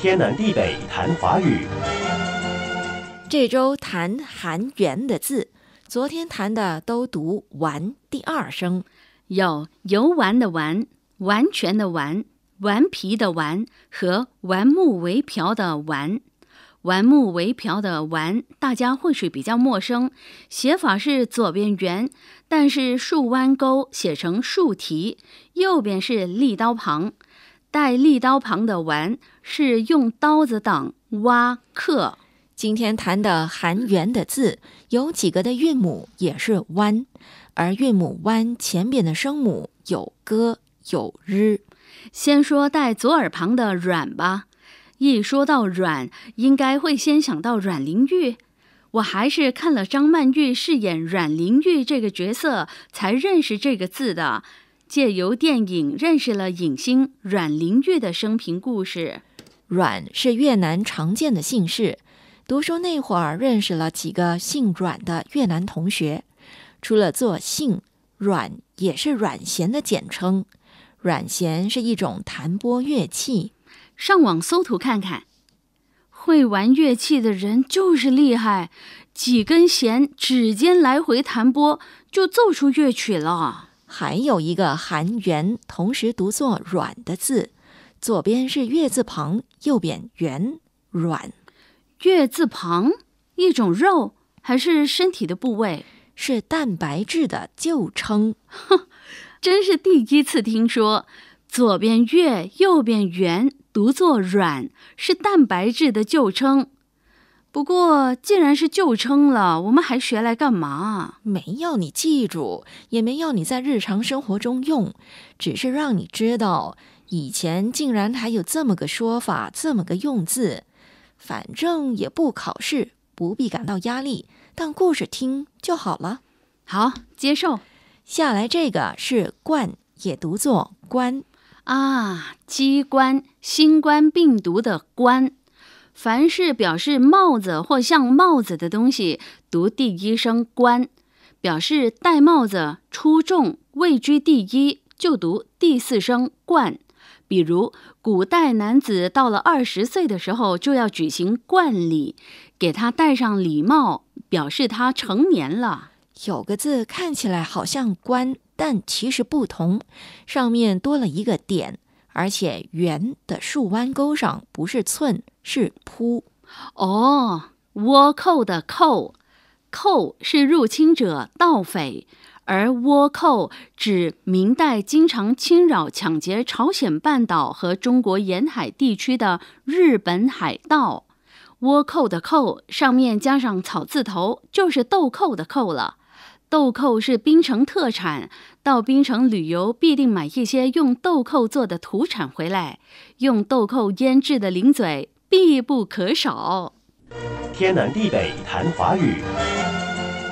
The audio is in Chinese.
天南地北谈华语，这周谈韩元的字。昨天谈的都读“完”第二声，有游玩的“玩”，完全的“玩”，顽皮的“顽”和“顽木为瓢的“顽”。“顽木为瓢的“顽”大家或许比较陌生，写法是左边“圆”，但是竖弯钩写成竖提，右边是立刀旁。带立刀旁的“弯”是用刀子挡挖刻。今天谈的含“元”的字，有几个的韵母也是“弯”，而韵母“弯”前边的声母有“歌”有“日”。先说带左耳旁的“软”吧。一说到“软”，应该会先想到阮玲玉。我还是看了张曼玉饰演阮玲玉这个角色才认识这个字的。借由电影认识了影星阮玲玉的生平故事。阮是越南常见的姓氏。读书那会儿认识了几个姓阮的越南同学。除了做姓，阮也是阮弦的简称。阮弦是一种弹拨乐器。上网搜图看看，会玩乐器的人就是厉害，几根弦，指尖来回弹拨，就奏出乐曲了。还有一个含“圆”同时读作“软”的字，左边是“月”字旁，右边“圆”“软”。“月”字旁，一种肉还是身体的部位？是蛋白质的旧称。真是第一次听说，左边“月”，右边“圆”，读作“软”，是蛋白质的旧称。不过，既然是旧称了，我们还学来干嘛？没要你记住，也没要你在日常生活中用，只是让你知道以前竟然还有这么个说法，这么个用字。反正也不考试，不必感到压力，当故事听就好了。好，接受。下来这个是冠，也读作冠啊，机冠、新冠病毒的冠。凡是表示帽子或像帽子的东西，读第一声“冠”，表示戴帽子、出众、位居第一，就读第四声“冠”。比如，古代男子到了二十岁的时候，就要举行冠礼，给他戴上礼帽，表示他成年了。有个字看起来好像“冠”，但其实不同，上面多了一个点。而且圆的竖弯钩上不是寸是扑，哦，倭寇的寇，寇是入侵者、盗匪，而倭寇指明代经常侵扰、抢劫朝鲜半岛和中国沿海地区的日本海盗。倭寇的寇上面加上草字头就是豆蔻的蔻了。豆蔻是槟城特产，到槟城旅游必定买一些用豆蔻做的土产回来。用豆蔻腌制的零嘴必不可少。天南地北谈华语。